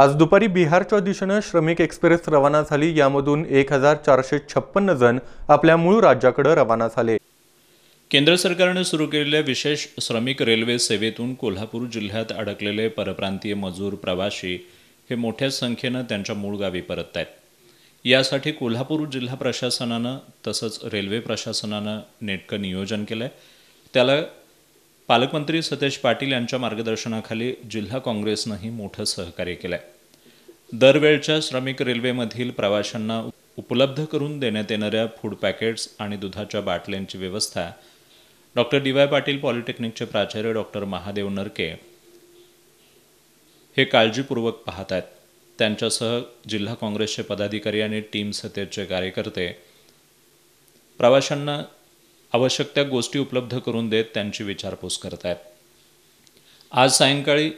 आज दुपारी बिहारच्या दिशेनं श्रमिक एक्सप्रेस रवाना झाली यामधून एक हजार चारशे छप्पन्न जण आपल्या मूळ राज्याकडे रवाना झाले केंद्र सरकारनं सुरू केलेल्या विशेष श्रमिक रेल्वे सेवेतून कोल्हापूर जिल्ह्यात अडकलेले परप्रांतीय मजूर प्रवासी हे मोठ्या संख्येनं त्यांच्या मूळ गावी परत आहेत यासाठी कोल्हापूर जिल्हा प्रशासनानं तसंच रेल्वे प्रशासनानं नेटकं नियोजन केलं आहे त्याला पालकमंत्री सतेज पाटील यांच्या मार्गदर्शनाखाली जिल्हा काँग्रेसनंही मोठं सहकार्य केलं आहे दरवेळच्या श्रमिक रेल्वेमधील प्रवाशांना उपलब्ध करून देण्यात येणाऱ्या फूड पॅकेट्स आणि दुधाच्या बाटल्यांची व्यवस्था डॉक्टर डी वाय पाटील पॉलिटेक्निकचे प्राचार्य डॉक्टर महादेव नरके हे काळजीपूर्वक पाहत आहेत त्यांच्यासह जिल्हा काँग्रेसचे पदाधिकारी आणि टीम सतेचे कार्यकर्ते प्रवाशांना आवश्यक त्या गोष्टी उपलब्ध करून देत त्यांची विचारपूस करत आहेत आज सायंकाळी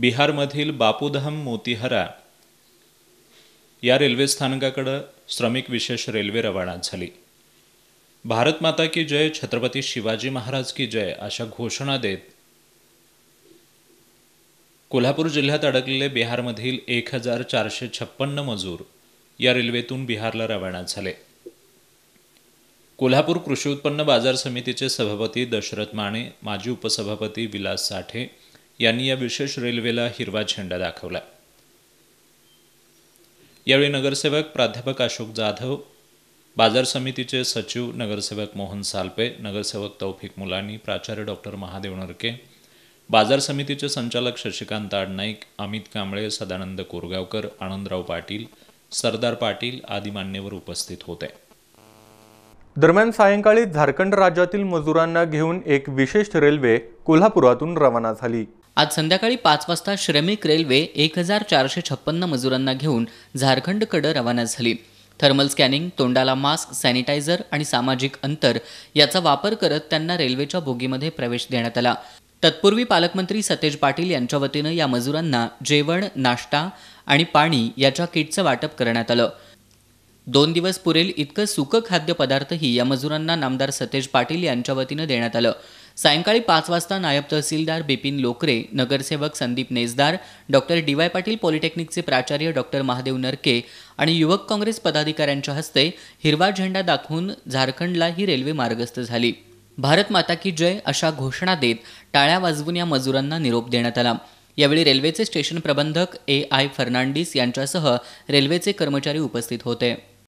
बिहारमधील बापूधाम मोतीहरा या रेल्वे स्थानकाकडं श्रमिक विशेष रेल्वे रवाना झाली भारत माता की जय छत्रपती शिवाजी महाराज की जय अशा घोषणा देत कोल्हापूर जिल्ह्यात अडकलेले बिहारमधील एक हजार चारशे छप्पन्न मजूर या रेल्वेतून बिहारला रवाना झाले कोल्हापूर कृषी उत्पन्न बाजार समितीचे सभापती दशरथ माने माजी उपसभापती विलास साठे यांनी या विशेष रेल्वेला हिरवा झेंडा दाखवला यावेळी नगरसेवक प्राध्यापक अशोक जाधव बाजार समितीचे सचिव नगरसेवक मोहन सालपे नगरसेवक तौफिक मुलानी प्राचार्य डॉक्टर महादेव नरके बाजार समितीचे संचालक शशिकांत आडनाईक अमित कांबळे सदानंद कोरगावकर आनंदराव पाटील सरदार पाटील आदी मान्यवर उपस्थित होते दरम्यान सायंकाळी झारखंड राज्यातील मजुरांना घेऊन एक विशेष रेल्वे कोल्हापुरातून रवाना झाली आज संध्याकाळी पाच वाजता श्रमिक रेल्वे एक हजार चारशे छप्पन्न मजुरांना घेऊन झारखंडकडे रवाना झाली थर्मल स्कॅनिंग तोंडाला मास्क सॅनिटायझर आणि सामाजिक अंतर याचा वापर करत त्यांना रेल्वेच्या बोगीमध्ये प्रवेश देण्यात आला तत्पूर्वी पालकमंत्री सतेज पाटील यांच्या वतीनं या मजुरांना जेवण नाश्ता आणि पाणी याच्या किटचं वाटप करण्यात आलं दोन दिवस पुरेल इतकं सुकं खाद्यपदार्थही या मजुरांना नामदार सतेज पाटील यांच्या वतीनं देण्यात आलं सायंकाळी पाच वाजता नायब तहसीलदार बिपिन लोकरे नगरसेवक Sandeep Nejdar doctor D Y Patil पॉलिटेक्निकचे प्राचार्य डॉक्टर महादेव नरके आणि युवक काँग्रेस पदाधिकाऱ्यांच्या हस्ते हिरवा झेंडा दाखवून झारखंडला ही रेल्वे मार्गस्थ झाली भारत माता की जय अशा घोषणा देत टाळ्या वाजवून या मजुरांना निरोप देण्यात आला यावेळी रेल्वेचे स्टेशन प्रबंधक ए आय फर्नांडिस यांच्यासह रेल्वेचे कर्मचारी उपस्थित होते